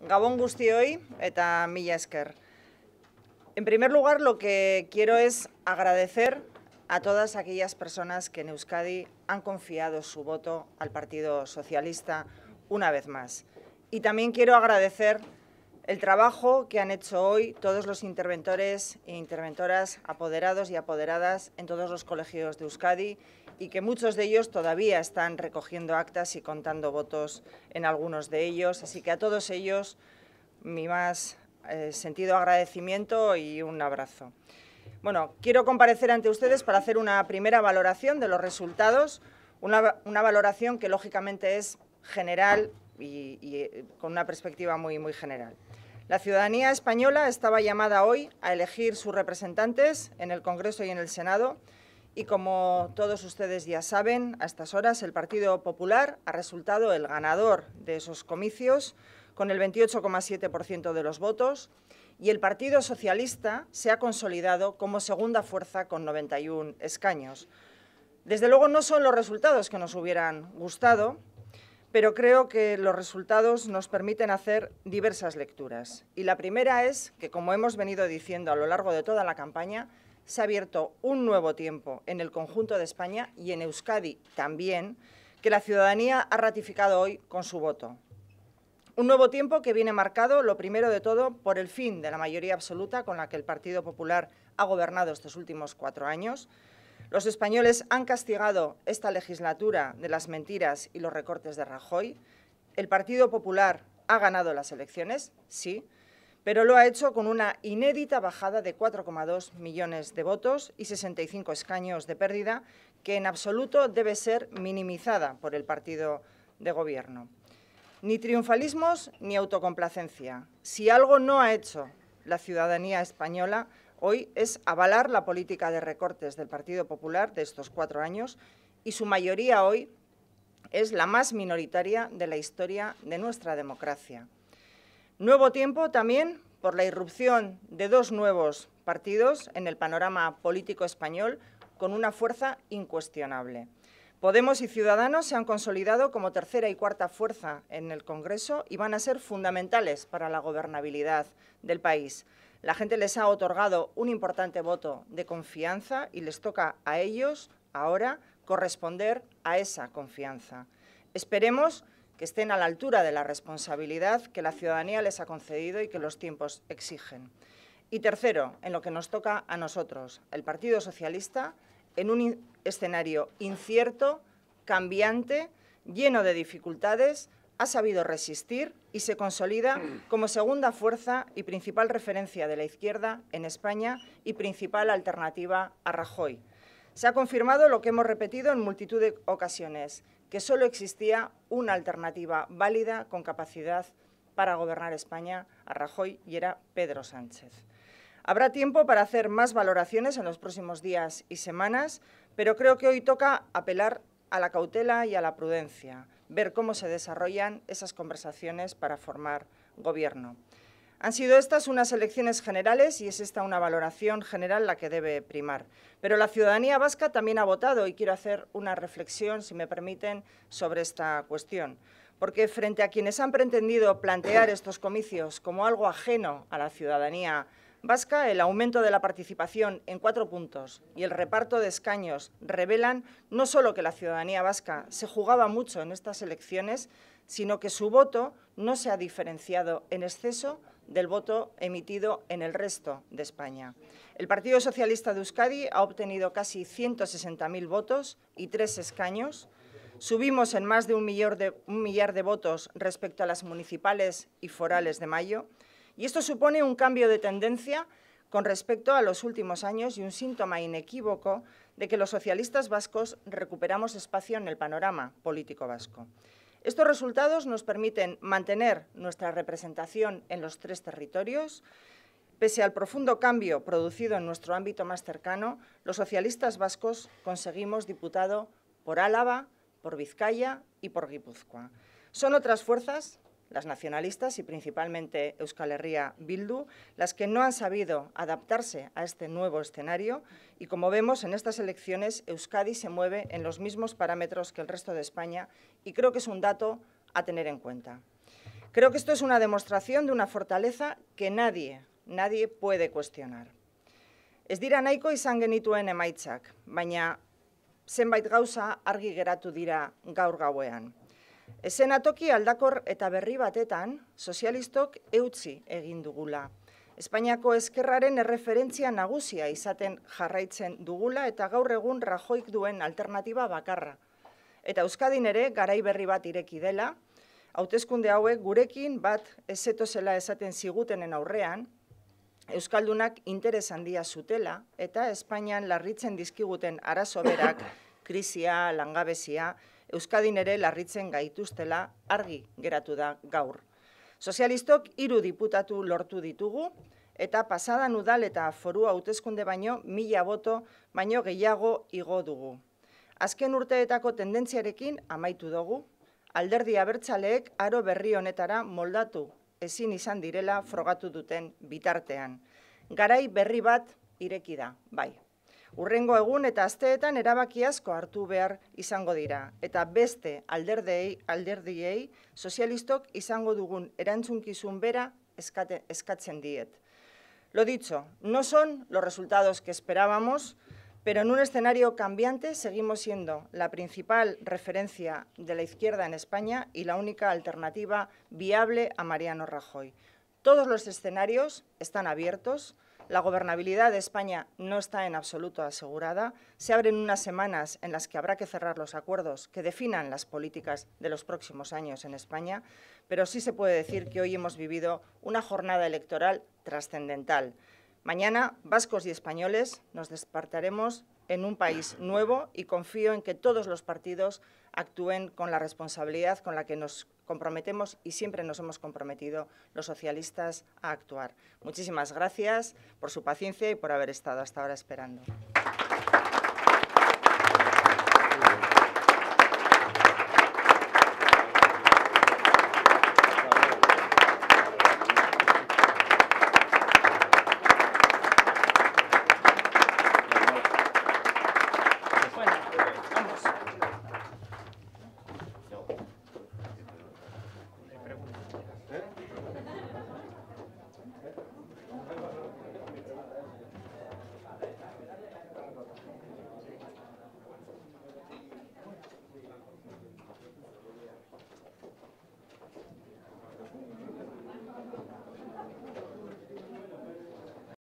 Gabón hoy eta Milla Esker. En primer lugar, lo que quiero es agradecer a todas aquellas personas que en Euskadi han confiado su voto al Partido Socialista una vez más. Y también quiero agradecer el trabajo que han hecho hoy todos los interventores e interventoras apoderados y apoderadas en todos los colegios de Euskadi y que muchos de ellos todavía están recogiendo actas y contando votos en algunos de ellos. Así que a todos ellos mi más eh, sentido agradecimiento y un abrazo. Bueno, quiero comparecer ante ustedes para hacer una primera valoración de los resultados, una, valoración que lógicamente es general y, y, eh, con una perspectiva muy, muy general. La ciudadanía española estaba llamada hoy a elegir sus representantes en el Congreso y en el Senado, y como todos ustedes ya saben, a estas horas el Partido Popular ha resultado el ganador de esos comicios con el 28,7% de los votos y el Partido Socialista se ha consolidado como segunda fuerza con 91 escaños. Desde luego no son los resultados que nos hubieran gustado, pero creo que los resultados nos permiten hacer diversas lecturas. Y la primera es que, como hemos venido diciendo a lo largo de toda la campaña, se ha abierto un nuevo tiempo en el conjunto de España y en Euskadi también, que la ciudadanía ha ratificado hoy con su voto. Un nuevo tiempo que viene marcado, lo primero de todo, por el fin de la mayoría absoluta con la que el Partido Popular ha gobernado estos últimos cuatro años. Los españoles han castigado esta legislatura de las mentiras y los recortes de Rajoy. El Partido Popular ha ganado las elecciones, sí, pero lo ha hecho con una inédita bajada de 4,2 millones de votos y 65 escaños de pérdida, que en absoluto debe ser minimizada por el partido de gobierno. Ni triunfalismos ni autocomplacencia. Si algo no ha hecho la ciudadanía española hoy es avalar la política de recortes del Partido Popular de estos cuatro años y su mayoría hoy es la más minoritaria de la historia de nuestra democracia. Nuevo tiempo también por la irrupción de dos nuevos partidos en el panorama político español con una fuerza incuestionable. Podemos y Ciudadanos se han consolidado como tercera y cuarta fuerza en el Congreso y van a ser fundamentales para la gobernabilidad del país. La gente les ha otorgado un importante voto de confianza y les toca a ellos ahora corresponder a esa confianza. Esperemos que estén a la altura de la responsabilidad que la ciudadanía les ha concedido y que los tiempos exigen. Y tercero, en lo que nos toca a nosotros, el Partido Socialista, en un escenario incierto, cambiante, lleno de dificultades, ha sabido resistir y se consolida como segunda fuerza y principal referencia de la izquierda en España y principal alternativa a Rajoy. Se ha confirmado lo que hemos repetido en multitud de ocasiones que solo existía una alternativa válida con capacidad para gobernar España a Rajoy y era Pedro Sánchez. Habrá tiempo para hacer más valoraciones en los próximos días y semanas, pero creo que hoy toca apelar a la cautela y a la prudencia, ver cómo se desarrollan esas conversaciones para formar gobierno. Han sido estas unas elecciones generales y es esta una valoración general la que debe primar. Pero la ciudadanía vasca también ha votado y quiero hacer una reflexión, si me permiten, sobre esta cuestión. Porque frente a quienes han pretendido plantear estos comicios como algo ajeno a la ciudadanía vasca, el aumento de la participación en cuatro puntos y el reparto de escaños revelan no solo que la ciudadanía vasca se jugaba mucho en estas elecciones, sino que su voto no se ha diferenciado en exceso del voto emitido en el resto de España. El Partido Socialista de Euskadi ha obtenido casi 160.000 votos y tres escaños. Subimos en más de un, de un millar de votos respecto a las municipales y forales de mayo y esto supone un cambio de tendencia con respecto a los últimos años y un síntoma inequívoco de que los socialistas vascos recuperamos espacio en el panorama político vasco. Estos resultados nos permiten mantener nuestra representación en los tres territorios. Pese al profundo cambio producido en nuestro ámbito más cercano, los socialistas vascos conseguimos diputado por Álava, por Vizcaya y por Guipúzcoa. Son otras fuerzas las nacionalistas y principalmente Euskal Herria Bildu, las que no han sabido adaptarse a este nuevo escenario y como vemos en estas elecciones Euskadi se mueve en los mismos parámetros que el resto de España y creo que es un dato a tener en cuenta. Creo que esto es una demostración de una fortaleza que nadie, nadie puede cuestionar. Ez dira nahiko izan genituen emaitzak, baina zenbait gauza argi geratu dira gaur gauean. Ezen atoki aldakor eta berri batetan, sozialistok eutzi egin dugula. Espainiako eskerraren erreferentzia nagusia izaten jarraitzen dugula eta gaur egun rajoik duen alternatiba bakarra. Eta Euskadin ere garai berri bat ireki dela, hauteskunde hauek gurekin bat ezeto zela esaten zigutenen aurrean, Euskaldunak interes handia zutela eta Espainian larritzen dizkiguten arazo berak, krisia, langabezia, Euskadin ere larritzen gaituztela argi geratu da gaur. Sozialistok hiru diputatu lortu ditugu, eta pasadan udal eta foru hautezkunde baino mila boto baino gehiago igo dugu. Azken urteetako tendentziarekin amaitu dugu, alderdi abertzaleek aro berri honetara moldatu ezin izan direla frogatu duten bitartean. Garai berri bat ireki da, bai. Urrengo egun eta asteetan erabaki asko hartu behar izango dira, eta beste alderdei, alderdiei sozialistok izango dugun erantzunkizun bera eskatzen diet. Lo dicho, no son los resultados que esperábamos, pero en un escenario cambiante seguimos siendo la principal referencia de la izquierda en España y la única alternativa viable a Mariano Rajoy. Todos los escenarios están abiertos, la gobernabilidad de España no está en absoluto asegurada. Se abren unas semanas en las que habrá que cerrar los acuerdos que definan las políticas de los próximos años en España, pero sí se puede decir que hoy hemos vivido una jornada electoral trascendental Mañana, vascos y españoles, nos despertaremos en un país nuevo y confío en que todos los partidos actúen con la responsabilidad con la que nos comprometemos y siempre nos hemos comprometido los socialistas a actuar. Muchísimas gracias por su paciencia y por haber estado hasta ahora esperando.